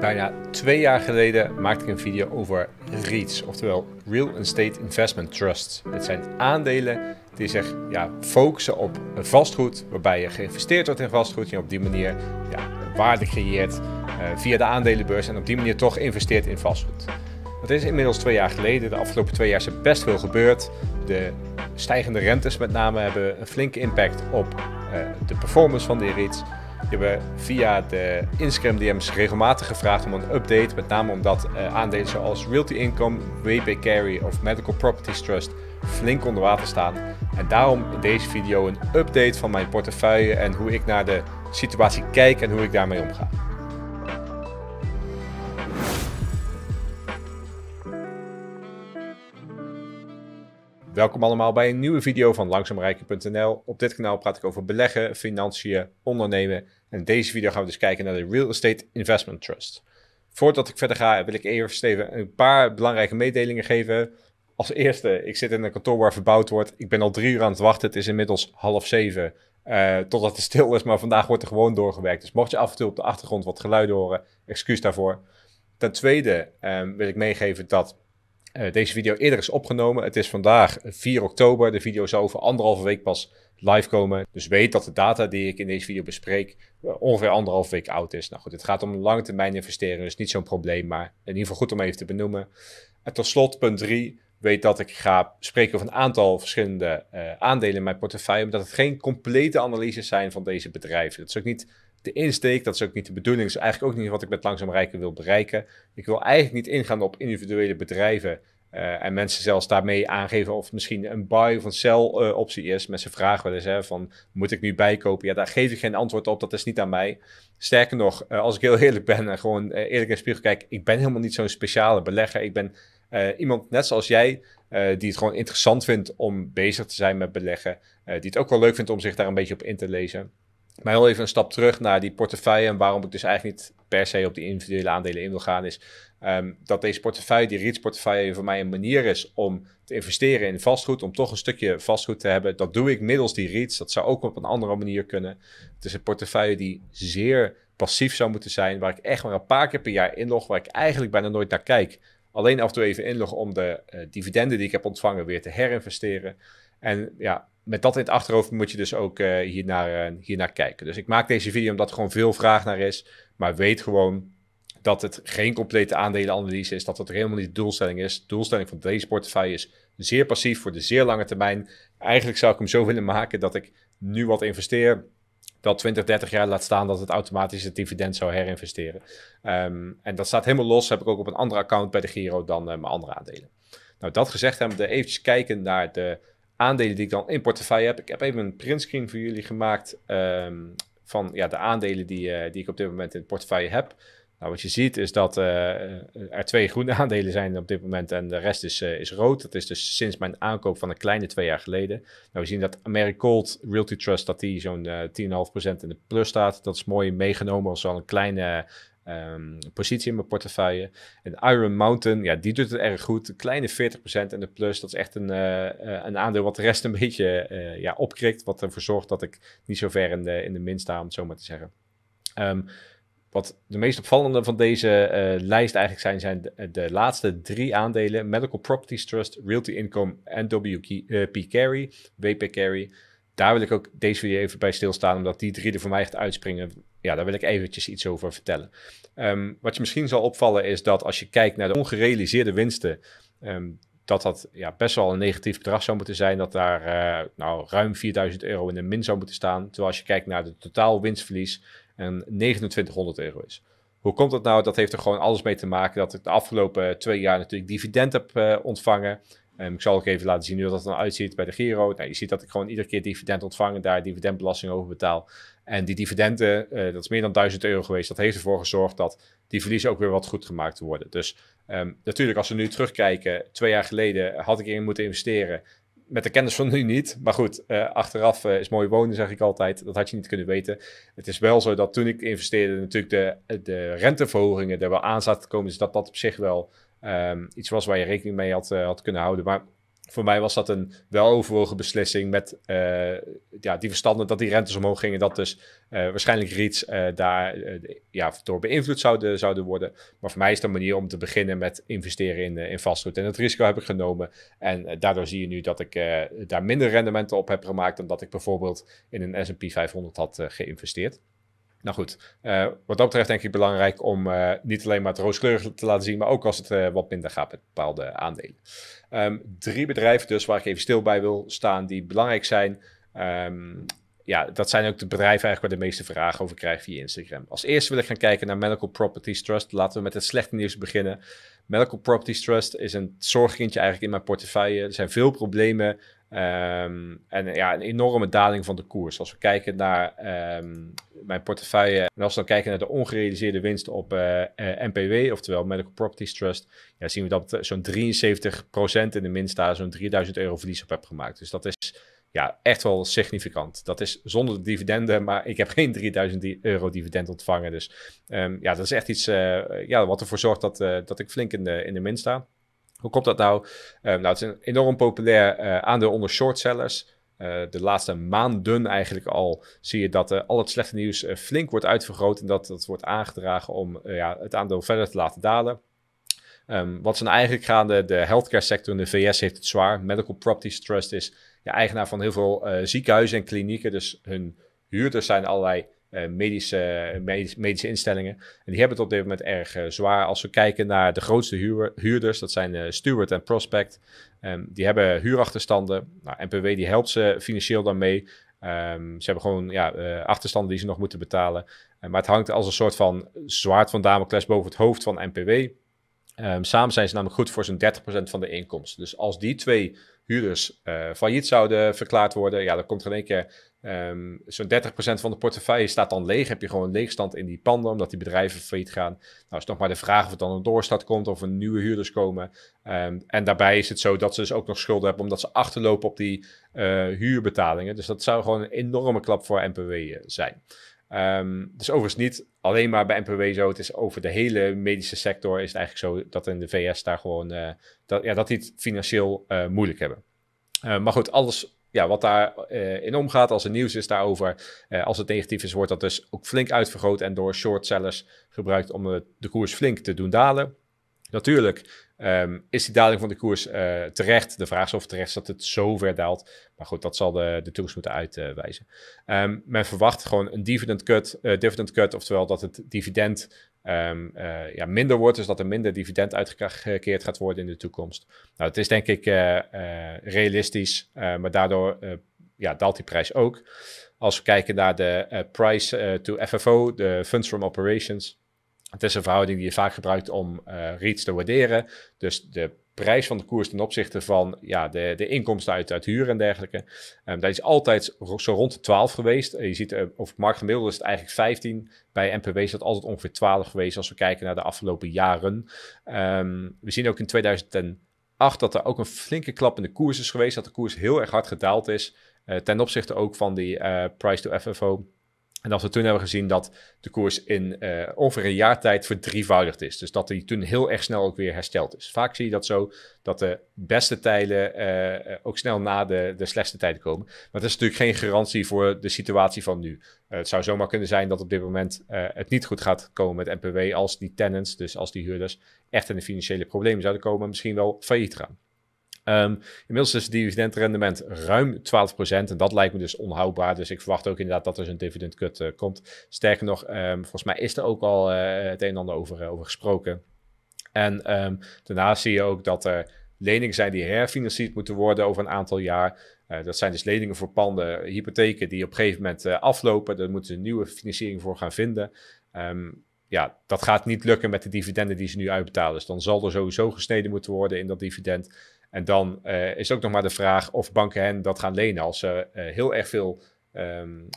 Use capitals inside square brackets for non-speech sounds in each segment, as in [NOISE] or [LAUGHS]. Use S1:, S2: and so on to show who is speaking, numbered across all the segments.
S1: Bijna twee jaar geleden maakte ik een video over REITs, oftewel Real Estate Investment Trusts. Dit zijn aandelen die zich ja, focussen op een vastgoed, waarbij je geïnvesteerd wordt in vastgoed en op die manier ja, waarde creëert eh, via de aandelenbeurs en op die manier toch investeert in vastgoed. Dat is inmiddels twee jaar geleden. De afgelopen twee jaar is er best veel gebeurd. De stijgende rentes met name hebben een flinke impact op eh, de performance van die REITs. We hebben eh, via de eh, Instagram DM's regelmatig gevraagd om een update. Met name omdat eh, aandelen zoals Realty Income, WP Carry of Medical Properties Trust flink onder water staan. En daarom in deze video een update van mijn portefeuille en hoe ik naar de situatie kijk en hoe ik daarmee omga. Welkom allemaal bij een nieuwe video van langzaamrijken.nl. Op dit kanaal praat ik over beleggen, financiën, ondernemen. En deze video gaan we dus kijken naar de Real Estate Investment Trust. Voordat ik verder ga, wil ik eerst even een paar belangrijke mededelingen geven. Als eerste, ik zit in een kantoor waar verbouwd wordt. Ik ben al drie uur aan het wachten. Het is inmiddels half zeven. Eh, totdat het stil is, maar vandaag wordt er gewoon doorgewerkt. Dus mocht je af en toe op de achtergrond wat geluiden horen, excuus daarvoor. Ten tweede ehm, wil ik meegeven dat eh, deze video eerder is opgenomen. Het is vandaag 4 oktober. De video zou over anderhalve week pas live komen. Dus weet dat de data die ik in deze video bespreek eh, ongeveer anderhalve week oud is. Nou goed, het gaat om lange termijn investeren, dus niet zo'n probleem, maar in ieder geval goed om even te benoemen. En tot slot, punt 3. Weet dat ik ga spreken over een aantal verschillende eh, aandelen in mijn portefeuille, omdat dat het geen complete analyses zijn van deze bedrijven. Dat is ook niet de insteek. Dat is ook niet de bedoeling. Dat is eigenlijk ook niet wat ik met Langzaam Rijken wil bereiken. Ik wil eigenlijk niet ingaan op individuele bedrijven. Eh, en mensen zelfs daarmee aangeven of misschien een buy of een sell eh, optie is. Mensen vragen wel eens hè, van moet ik nu bijkopen? Ja, daar geef ik geen antwoord op. Dat is niet aan mij. Sterker nog, eh, als ik heel eerlijk ben en gewoon eerlijk in de spiegel kijk, ik ben helemaal niet zo'n speciale belegger. Ik ben iemand net zoals jij die het gewoon interessant vindt om bezig te zijn met beleggen. die het ook wel leuk vindt om zich daar een beetje op in te lezen. Maar heel even een stap terug naar die portefeuille en waarom ik dus eigenlijk niet per se op die individuele aandelen in wil gaan, is ehm, dat deze portefeuille, die REITs-portefeuille, voor mij een manier is om te investeren in vastgoed, om toch een stukje vastgoed te hebben. Dat doe ik middels die REITs. Dat zou ook op een andere manier kunnen. Het is een portefeuille die zeer passief zou moeten zijn, waar ik echt maar een paar keer per jaar inlog, waar ik eigenlijk bijna nooit naar kijk. Alleen af en toe even inlog om de eh, dividenden die ik heb ontvangen weer te herinvesteren. En ja, met dat in het achterhoofd moet je dus ook uh, hier, naar, eh, hier naar kijken. Dus ik maak deze video omdat er gewoon veel vraag naar is. Maar weet gewoon dat het geen complete aandelenanalyse is, dat het helemaal niet de doelstelling is. De doelstelling van deze portefeuille is zeer passief voor de zeer lange termijn. Eigenlijk zou ik hem zo willen maken dat ik nu wat investeer, dat 20, 30 jaar laat staan dat het automatisch het dividend zou herinvesteren. Ehm, en dat staat helemaal los, heb ik ook op een andere account bij de Giro dan eh, mijn andere aandelen. Nou, dat gezegd hebben we even kijken naar de aandelen die ik dan in portefeuille heb. Ik heb even een printscreen voor jullie gemaakt ehm, van ja, de aandelen die, eh, die ik op dit moment in portefeuille heb. Nou, wat je ziet is dat eh, eh, er twee groene [LAUGHS] aandelen zijn op dit moment en de rest is, is rood. Dat is dus sinds mijn aankoop van een kleine twee jaar geleden. Nou, we zien dat Americold Realty Trust, dat die zo'n 10,5% in de plus staat. Dat is mooi meegenomen als al een kleine Ehm, positie in mijn portefeuille. En Iron Mountain, ja, die doet het erg goed. kleine 40% en de plus. Dat is echt een, eh, eh, een aandeel wat de rest een [LAUGHS] beetje eh, ja, opkrikt. Wat ervoor zorgt dat ik niet zo ver in de, in de min sta, om het zo maar te zeggen. Ehm, wat de meest opvallende van deze lijst eigenlijk zijn, zijn de, de, laatste drie aandelen: Medical Properties Trust, Realty Income en WP Carry, WP Carry daar wil ik ook deze video even bij stilstaan, omdat die drie er voor mij echt uitspringen. Ja, daar wil ik eventjes iets over vertellen. Ehm, wat je misschien zal opvallen is dat als je kijkt naar de ongerealiseerde winsten, ehm, dat dat ja, best wel een negatief bedrag zou moeten zijn. Dat daar eh, nou, ruim 4000 euro in de min zou moeten staan. Terwijl als je kijkt naar de totaal winstverlies, een 2900 euro is. Hoe komt dat nou? Dat heeft er gewoon alles mee te maken dat ik de afgelopen twee jaar natuurlijk dividend heb eh, ontvangen. Ehm, ik zal ook even laten zien hoe dat dan uitziet bij de Giro. Nou, je ziet dat ik gewoon iedere keer dividend ontvang en daar dividendbelasting over betaal. En die dividenden, eh, dat is meer dan 1000 euro geweest. Dat heeft ervoor gezorgd dat die verliezen ook weer wat goed gemaakt worden. Dus ehm, natuurlijk, als we nu terugkijken, twee jaar geleden had ik erin moeten investeren. Met de kennis van nu niet. Maar goed, eh, achteraf eh, is mooi wonen, zeg ik altijd. Dat had je niet kunnen weten. Het is wel zo dat toen ik investeerde, natuurlijk de, de renteverhogingen er wel aan zaten te komen. Dus dat dat op zich wel Ehm, iets was waar je rekening mee had, eh, had kunnen houden. Maar voor mij was dat een weloverwogen beslissing met eh, ja, die verstanden dat die rentes omhoog gingen. Dat dus eh, waarschijnlijk REITs daar ja, door beïnvloed zouden, zouden worden. Maar voor mij is een manier om te beginnen met investeren in, in vastgoed. En het risico heb ik genomen. En daardoor zie je nu dat ik daar minder rendementen op heb gemaakt dan dat ik bijvoorbeeld in een S&P 500 had geïnvesteerd. Nou goed, eh, wat dat betreft denk ik belangrijk om eh, niet alleen maar het rooskleurig te laten zien, maar ook als het eh, wat minder gaat met bepaalde aandelen. Ehm, drie bedrijven dus waar ik even stil bij wil staan die belangrijk zijn. Ehm, ja, dat zijn ook de bedrijven eigenlijk waar de meeste vragen over krijgen via Instagram. Als eerste wil ik gaan kijken naar Medical Properties Trust. Laten we met het slechte nieuws beginnen. Medical Properties Trust is een zorgkindje eigenlijk in mijn portefeuille. Er zijn veel problemen Ehm, en ja, een enorme daling van de koers. Als we kijken naar ehm, mijn portefeuille en als we dan kijken naar de ongerealiseerde winst op uh, eh, MPW, eh, oftewel Medical Properties Trust, ja, zien we dat eh, zo'n 73% in de minst daar zo'n 3000 euro verlies op heb gemaakt. Dus dat is ja, echt wel significant. Dat is zonder de dividenden, maar ik heb [LAUGHS] geen 3000 euro dividend ontvangen. Dus ehm, ja, dat is echt iets ja, wat ervoor zorgt dat, dat ik flink in de, in de minst sta. Hoe komt dat nou? Ehm, nou, het is enorm populair uh, aandeel onder shortsellers. Uh, de laatste maanden eigenlijk al zie je dat eh, al het slechte nieuws flink wordt uitvergroot. En dat dat wordt aangedragen om ja, het aandeel verder te laten dalen. Ehm, wat zijn nou eigenlijk gaande? De healthcare sector in de VS heeft het zwaar. Medical Properties Trust is ja, eigenaar van heel veel ziekenhuizen en klinieken. Dus hun huurders zijn allerlei eh, medische, medische, medische instellingen. En die hebben het op dit moment erg eh, zwaar. Als we kijken naar de grootste huur, huurders, dat zijn eh, Stewart en Prospect. Um, die hebben huurachterstanden. Nou, NPW die helpt ze financieel daarmee. Um, ze hebben gewoon ja, achterstanden die ze nog moeten betalen. maar het hangt als een soort van zwaard van Damocles boven het hoofd van NPW. Ehm, samen zijn ze namelijk goed voor zo'n 30% van de inkomsten. Dus als die twee huurders eh, failliet zouden verklaard worden. Ja, dan komt er in één keer ehm, zo'n 30% van de portefeuille staat dan leeg. Heb je gewoon leegstand in die panden, omdat die bedrijven failliet gaan. Nou is nog maar de vraag of het dan een doorstart komt of er nieuwe huurders komen. Ehm, en daarbij is het zo dat ze dus ook nog schulden hebben, omdat ze achterlopen op die eh, huurbetalingen. Dus dat zou gewoon een enorme klap voor NPW eh, zijn. Um, dus overigens niet alleen maar bij NPW zo. Het is over de hele medische sector is het eigenlijk zo dat in de VS daar gewoon eh, dat, ja, dat die het financieel eh, moeilijk hebben. Ehm, maar goed, alles ja, wat daarin eh, in omgaat, als er nieuws is daarover, als het negatief is, wordt dat dus ook flink uitvergroot en door short sellers gebruikt om de koers flink te doen dalen. Natuurlijk Ehm, is die daling van de koers eh, terecht? De vraag is of terecht is dat het zo ver daalt. Maar goed, dat zal de, de toekomst moeten uitwijzen. Ehm, men verwacht gewoon een dividend cut, eh, dividend cut oftewel dat het dividend ehm, eh, ja, minder wordt. Dus dat er minder dividend uitgekeerd gaat worden in de toekomst. Nou, dat is denk ik realistisch, maar daardoor ja, daalt die prijs ook. Als we kijken naar de price to FFO, de Funds from Operations het is een verhouding die je vaak gebruikt om uh, REITs te waarderen. Dus de prijs van de koers ten opzichte van ja, de, de inkomsten uit, uit huur en dergelijke. Um, ehm, dat is altijd zo rond de 12 geweest. Eh, je ziet, uh, over het marktgemiddelde is het eigenlijk 15. Bij NPW is dat altijd ongeveer 12 geweest als we kijken naar de afgelopen jaren. Ehm, we zien ook in 2008 dat er ook een flinke klap in de koers is geweest. Dat de koers heel erg hard gedaald is. ten opzichte ook van die price to FFO en dat we toen hebben gezien dat de koers in eh, ongeveer een jaar tijd verdrievoudigd is. Dus dat die toen heel erg snel ook weer hersteld is. Vaak zie je dat zo, dat de beste tijden eh, ook snel na de, de slechtste tijden komen. Maar dat is natuurlijk geen garantie voor de situatie van nu. Eh, het zou zomaar kunnen zijn dat op dit moment het niet goed gaat komen met NPW. Als die tenants, dus als die huurders, echt in de financiële problemen zouden komen. Misschien wel failliet gaan. Ehm, inmiddels is het dividendrendement ruim 12% en dat lijkt me dus onhoudbaar. Dus ik verwacht ook inderdaad dat er zo'n dividendcut eh, komt. Sterker nog, ehm, volgens mij is er ook al eh, het een en ander over, eh, over gesproken. En um, ehm, daarna zie je ook dat er leningen zijn die herfinancierd moeten worden over een aantal jaar. dat zijn dus leningen voor panden, hypotheken die op een gegeven moment aflopen. Daar moeten ze een nieuwe financiering voor gaan vinden ja, dat gaat niet lukken met de dividenden die ze nu uitbetalen. Dus dan zal er sowieso gesneden moeten worden in dat dividend. En dan uh, is ook nog maar de vraag of banken hen dat gaan lenen als ze eh, heel erg veel um,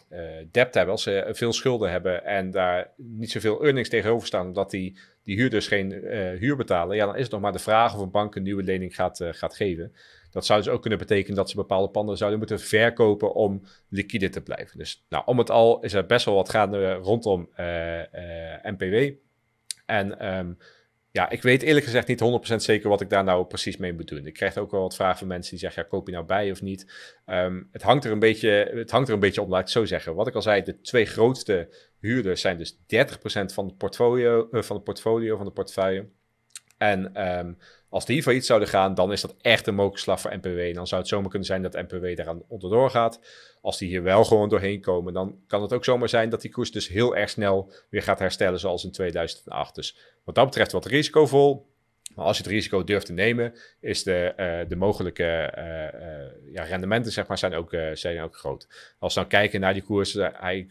S1: debt hebben, als ze veel schulden hebben en daar niet zoveel earnings tegenover staan, omdat die, die huurders geen huur betalen. Ja, dan is het nog maar de vraag of een bank een nieuwe lening gaat, gaat geven. Dat zou dus ook kunnen betekenen dat ze bepaalde panden zouden moeten verkopen om liquide te blijven. Dus nou, om het al is er best wel wat gaande rondom NPW. En ehm, ja, ik weet eerlijk gezegd niet 100% zeker wat ik daar nou precies mee moet doen. Ik krijg ook wel wat vragen van mensen die zeggen, ja, koop je nou bij of niet? Ehm, het, hangt er een beetje, het hangt er een beetje om, laat ik het zo zeggen. Wat ik al zei, de twee grootste huurders zijn dus 30% van het portfolio, eh, van het portfolio van de portefeuille. En ehm, als die failliet zouden gaan, dan is dat echt een mokerslag voor NPW. En dan zou het zomaar kunnen zijn dat NPW daaraan onderdoor gaat. Als die hier wel gewoon doorheen komen, dan kan het ook zomaar zijn dat die koers dus heel erg snel weer gaat herstellen, zoals in 2008. Dus wat dat betreft wat risicovol. Maar als je het risico durft te nemen, is de, eh, de mogelijke eh, eh, ja, rendementen zeg maar, zijn, ook, zijn ook groot. Als we dan kijken naar die koers, hij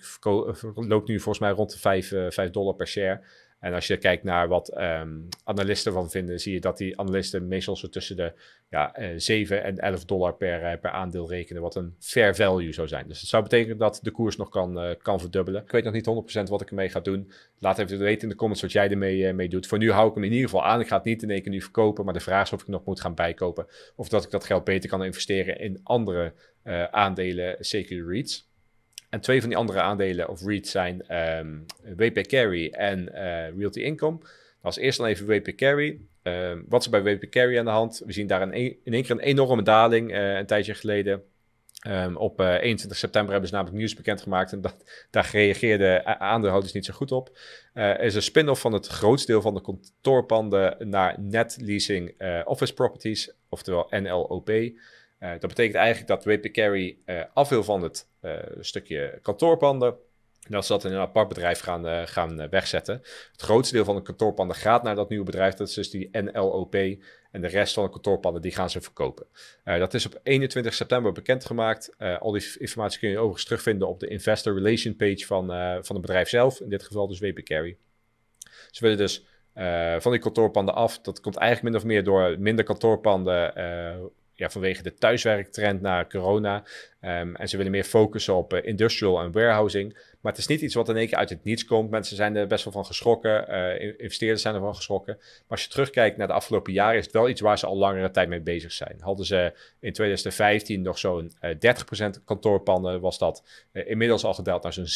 S1: loopt nu volgens mij rond de 5, 5 dollar per share. En als je kijkt naar wat ehm, analisten van vinden, zie je dat die analisten meestal zo tussen de ja, uh, eh, 7 en 11 dollar per, eh, per aandeel rekenen, wat een fair value zou zijn. Dus dat zou betekenen dat de koers nog kan, eh, kan verdubbelen. Ik weet nog niet 100% wat ik ermee ga doen. Laat even weten in de comments wat jij ermee mee doet. Voor nu hou ik hem in ieder geval aan. Ik ga het niet in één keer nu verkopen, maar de vraag is of ik nog moet gaan bijkopen of dat ik dat geld beter kan investeren in andere aandelen, zeker REITs. En twee van die andere aandelen of REITs zijn ehm, WP Carry en eh, Realty Income. Als eerst dan even WP Carry. Ehm, wat is er bij WP Carry aan de hand? We zien daar een, e-, in één keer een enorme daling eh, een tijdje geleden. Ehm, op 21 eh, september hebben ze namelijk nieuws bekendgemaakt en dat, [LAUGHS] daar reageerden aandeelhouders niet zo goed op. Er is een spin-off van het grootste deel van de kantoorpanden naar net leasing office properties, oftewel NLOP. Eh, dat betekent eigenlijk dat WP Carry eh, af wil van het eh, stukje kantoorpanden. Dat ze dat in een apart bedrijf gaan, gaan wegzetten. Het grootste deel van de kantoorpanden gaat naar dat nieuwe bedrijf. Dat is dus die NLOP. En de rest van de kantoorpanden die gaan ze verkopen. dat is op 21 september bekendgemaakt. al die informatie kun je overigens terugvinden op de investor relation page van, van het bedrijf zelf. In dit geval dus WP Carry. Ze willen dus van die kantoorpanden af. Dat komt eigenlijk min of meer door minder kantoorpanden vanwege de thuiswerktrend na corona. Ehm, en ze willen meer focussen op eh, industrial en warehousing. Maar het is niet iets wat in één keer uit het niets komt. Mensen zijn er best wel van geschrokken. Eh, investeerders zijn ervan geschrokken. Maar als je terugkijkt naar de afgelopen jaren, is het wel iets waar ze al langere tijd mee bezig zijn. Hadden ze in 2015 nog zo'n 30% eh, kantoorpanden, was dat inmiddels al gedaald naar zo'n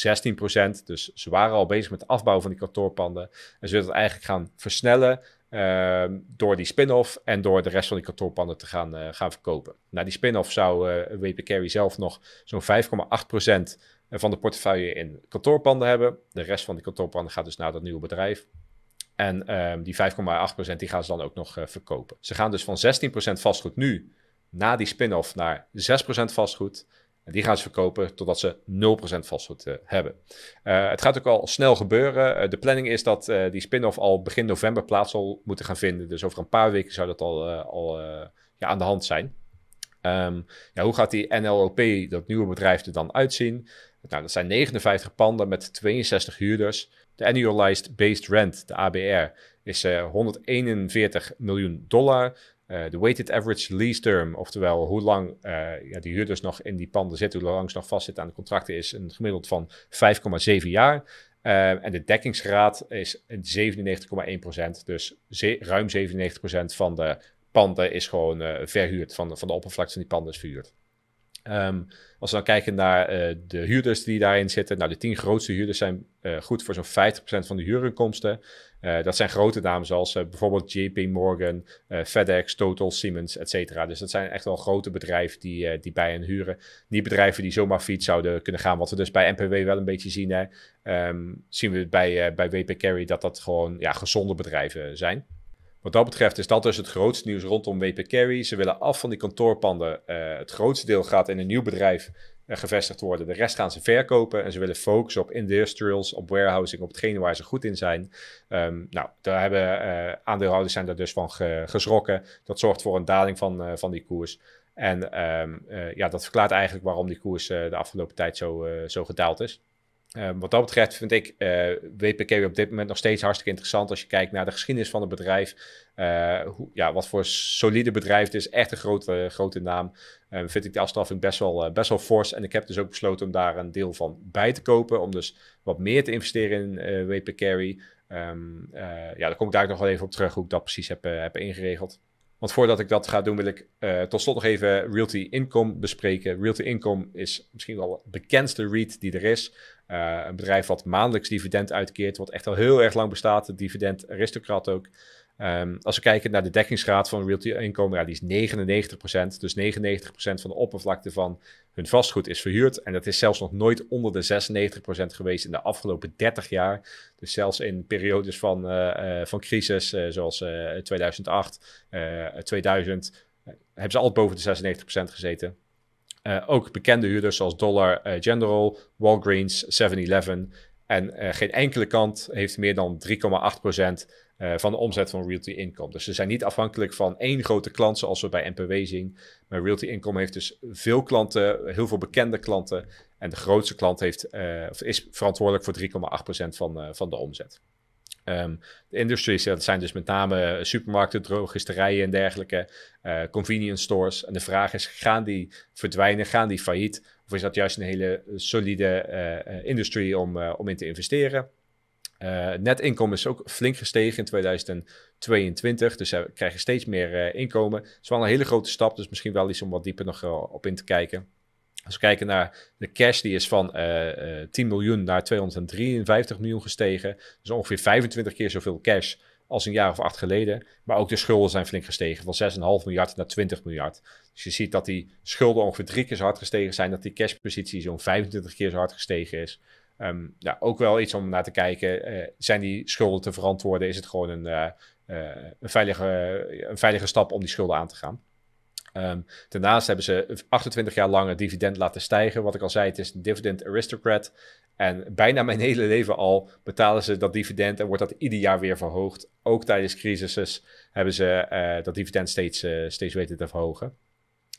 S1: 16%. Dus ze waren al bezig met de afbouw van die kantoorpanden. En ze willen het eigenlijk gaan versnellen. Ehm, door die spin-off en door de rest van die kantoorpanden te gaan, eh, gaan verkopen. Na nou, die spin-off zou uh, eh, WP Carry zelf nog zo'n 5,8% van de portefeuille in kantoorpanden hebben. De rest van die kantoorpanden gaat dus naar dat nieuwe bedrijf. En ehm, die 5,8% die gaan ze dan ook nog eh, verkopen. Ze gaan dus van 16% vastgoed nu na die spin-off naar 6% vastgoed. En die gaan ze verkopen totdat ze 0% vastgoed eh, hebben. Eh, het gaat ook al snel gebeuren. Eh, de planning is dat die spin-off al begin november plaats zal moeten gaan vinden. Dus over een paar weken zou dat al, al ja, aan de hand zijn. Ehm, ja, hoe gaat die NLOP, dat nieuwe bedrijf, er dan uitzien? Nou, dat zijn 59 panden met 62 huurders. De annualized based rent, de ABR, is 141 miljoen dollar. Eh, de weighted average lease term, oftewel hoe lang eh, ja, die huurders nog in die panden zitten, hoe lang ze nog vastzitten aan de contracten, is een gemiddeld van 5,7 jaar. Eh, en de dekkingsgraad is 97,1%. Dus ruim 97% van de panden is gewoon verhuurd. Van de, van de oppervlakte van die panden is verhuurd. Ehm, als we dan kijken naar de huurders die daarin zitten. Nou, de 10 grootste huurders zijn goed voor zo'n 50% van de huurinkomsten. Eh, dat zijn grote namen zoals eh, bijvoorbeeld JP Morgan, eh, FedEx, Total, Siemens, etc. Dus dat zijn echt wel grote bedrijven die, die bij hen huren. Niet bedrijven die zomaar fiets zouden kunnen gaan. Wat we dus bij NPW wel een beetje zien. Hè. Ehm, zien we bij, bij WP Carry dat dat gewoon ja, gezonde bedrijven zijn. Wat dat betreft is dat dus het grootste nieuws rondom WP Carry. Ze willen af van die kantoorpanden. het grootste deel gaat in een nieuw bedrijf gevestigd worden. De rest gaan ze verkopen en ze willen focussen op industrials, op warehousing, op hetgene waar ze goed in zijn. Ehm, nou, daar hebben eh, aandeelhouders zijn daar dus van geschrokken. Dat zorgt voor een daling van, eh, van die koers. En ehm, eh, ja, dat verklaart eigenlijk waarom die koers de afgelopen tijd zo, zo gedaald is. Ehm, wat dat betreft vind ik uh, eh, WPK op dit moment nog steeds hartstikke interessant als je kijkt naar de geschiedenis van het bedrijf. Eh, hoe, ja, wat voor solide bedrijf het is, echt een grote, grote naam. Eh, vind ik die afstraffing best wel, best wel fors. En ik heb dus ook besloten om daar een deel van bij te kopen. Om dus wat meer te investeren in WP Carry. Ehm, ja, daar kom ik daar nog wel even op terug hoe ik dat precies heb, heb ingeregeld. Want voordat ik dat ga doen, wil ik tot slot nog even Realty Income bespreken. Realty Income is misschien wel de bekendste REIT die er is. Eh, een bedrijf wat maandelijks dividend uitkeert, wat echt al heel erg lang bestaat, de dividend aristocrat ook. Ehm, als we kijken naar de dekkingsgraad van realty inkomen, ja, die is 99%. Dus 99% van de oppervlakte van hun vastgoed is verhuurd. En dat is zelfs nog nooit onder de 96% geweest in de afgelopen 30 jaar. Dus zelfs in periodes van, eh, eh, van crisis, zoals 2008, 2000, hebben ze altijd boven de 96% gezeten. Eh, ook bekende huurders zoals Dollar eh, General, Walgreens, 7-Eleven. En eh, geen enkele kant heeft meer dan 3,8% van de omzet van Realty Income. Dus ze zijn niet afhankelijk van één grote klant zoals we bij NPW zien. Maar Realty Income heeft dus veel klanten, heel veel bekende klanten. En de grootste klant heeft, is verantwoordelijk voor 3,8% van, van de omzet. Ehm, de industries, dat zijn dus met name eh, supermarkten, drogisterijen en dergelijke, uh, convenience stores. En de vraag is, gaan die verdwijnen, gaan die failliet? Of is dat juist een hele eh, solide industrie om, om in te investeren? net inkomen is ook flink gestegen in 2022, dus ze krijgen steeds meer inkomen. Het is wel een hele grote stap, dus misschien wel iets om wat dieper nog op in te kijken. Als we kijken naar de cash, die is van 10 eh, eh, miljoen naar 253 miljoen gestegen. Dus ongeveer 25 keer zoveel cash als een jaar of acht geleden. Maar ook de schulden zijn flink gestegen, van 6,5 miljard naar 20 miljard. Dus je ziet dat die schulden ongeveer drie keer zo hard gestegen zijn, dat die cashpositie zo'n 25 keer zo hard gestegen is. Ehm, ja, ook wel iets om naar te kijken. Eh, zijn die schulden te verantwoorden? Is het gewoon een, een, veilige, een veilige stap om die schulden aan te gaan? Um, daarnaast hebben ze 28 jaar lang het dividend laten stijgen. Wat ik al zei, het is een dividend aristocrat. En bijna mijn [LAUGHS] hele leven al betalen ze dat dividend en wordt dat ieder jaar weer verhoogd. Ook tijdens crisissen hebben ze eh, dat dividend steeds, eh, steeds weten te verhogen.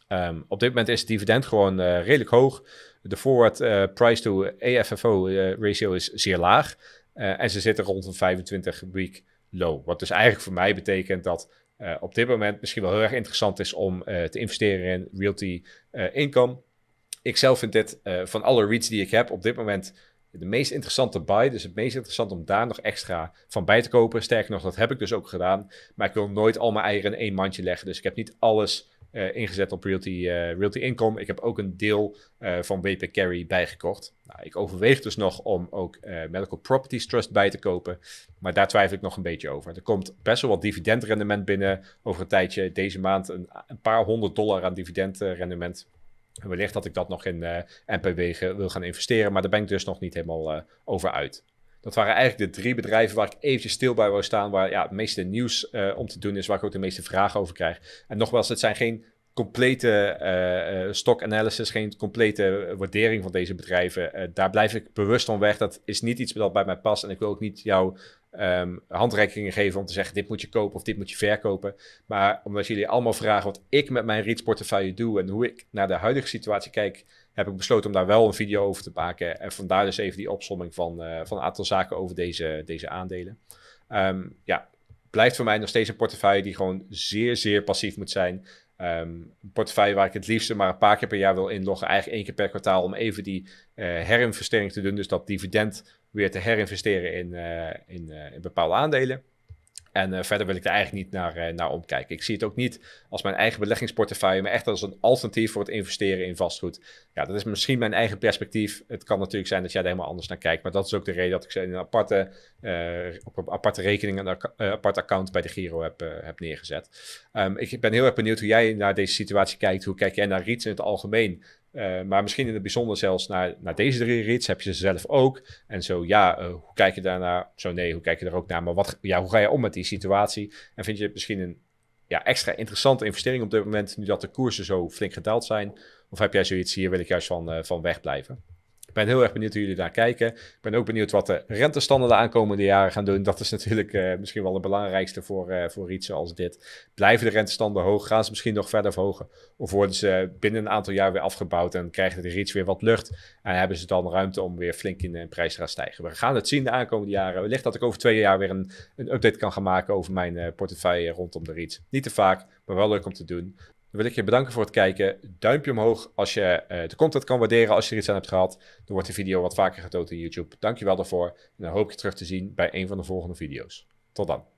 S1: Ehm, op dit moment is het dividend gewoon eh, redelijk hoog. De forward price to AFFO ratio is zeer laag. en ze zitten rond een 25 week low. Wat dus eigenlijk voor mij betekent dat eh, op dit moment misschien wel heel erg interessant is om eh, te investeren in realty eh, income. Ik zelf vind dit van alle REITs die ik heb op dit moment de meest interessante buy. Dus het meest interessant om daar nog extra van bij te kopen. Sterker nog, dat heb ik dus ook gedaan. Maar ik wil nooit al mijn eieren in één mandje leggen. Dus ik heb niet alles eh, ingezet op Realty, eh, Realty Income. Ik heb ook een deel eh, van WP Carry bijgekocht. Nou, ik overweeg dus nog om ook Medical Properties Trust bij te kopen. Maar daar twijfel ik nog een beetje over. Er komt best wel wat dividendrendement binnen over een tijdje. Deze maand een, een paar honderd dollar aan dividendrendement. Wellicht dat ik dat nog in uh, eh, NPW wil gaan investeren, maar daar ben ik dus nog niet helemaal eh, over uit. Dat waren eigenlijk de drie bedrijven waar ik eventjes stil bij wou staan, waar ja, het meeste nieuws eh, om te doen is, waar ik ook de meeste vragen over krijg. En nogmaals, het zijn geen complete uh, stock analysis, geen complete waardering van deze bedrijven. daar blijf ik bewust van weg. Dat is niet iets wat bij mij past en ik wil ook niet jou um, handreikingen geven om te zeggen: dit moet je kopen of dit moet je verkopen. Maar omdat jullie allemaal vragen wat ik met mijn REITs-portefeuille doe en hoe ik naar de huidige situatie kijk, heb ik besloten om daar wel een video over te maken. En vandaar dus even die opsomming van, eh, van een aantal zaken over deze, deze aandelen. Ehm, ja, blijft voor mij nog steeds een portefeuille die gewoon zeer, zeer passief moet zijn. Ehm, een portefeuille waar ik het liefste maar een paar keer per jaar wil inloggen. Eigenlijk één keer per kwartaal om even die uh, eh, herinvestering te doen. Dus dat dividend weer te herinvesteren in, eh, in, eh, in bepaalde aandelen. En eh, verder wil ik er eigenlijk niet naar, naar omkijken. Ik zie het ook niet als mijn eigen beleggingsportefeuille, maar echt als een alternatief voor het investeren in vastgoed. Ja, dat is misschien mijn eigen perspectief. Het kan natuurlijk zijn dat jij er helemaal anders naar kijkt. Maar dat is ook de reden dat ik ze in een aparte, uh, op een aparte rekening, een apart account bij de Giro heb, heb neergezet. Ehm, ik ben heel erg benieuwd hoe jij naar deze situatie kijkt. Hoe kijk jij naar REITs in het algemeen? Eh, maar misschien in het bijzonder zelfs naar, deze drie rits. Heb je ze zelf ook? En zo ja, eh, hoe kijk je daarnaar? Zo nee, hoe kijk je er ook naar? Maar wat, ja, hoe ga je om met die situatie? En vind je het misschien een ja, extra interessante investering op dit moment, nu dat de koersen zo flink gedaald zijn? Of heb jij zoiets hier, wil ik juist van, uh, van wegblijven? Ik ben heel erg benieuwd hoe jullie daar kijken. Ik ben ook benieuwd wat de rentestanden de aankomende jaren gaan doen. Dat is natuurlijk eh, misschien wel het belangrijkste voor, uh, voor iets zoals dit. Blijven de rentestanden hoog? Gaan ze misschien nog verder verhogen? Of worden ze binnen een aantal jaar weer afgebouwd en krijgen de REITs weer wat lucht? En hebben ze dan ruimte om weer flink in de eh, prijs te gaan stijgen? We gaan het zien de aankomende jaren. Wellicht dat ik over twee jaar weer een, een update kan gaan maken over mijn portefeuille rondom de REITs. Niet te vaak, maar wel leuk om te doen. Dan wil ik je bedanken voor het kijken. Duimpje omhoog als je eh, de content kan waarderen als je er iets aan hebt gehad. Dan wordt de video wat vaker getoond in YouTube. Dankjewel daarvoor. En dan hoop ik je terug te zien bij een van de volgende video's. Tot dan.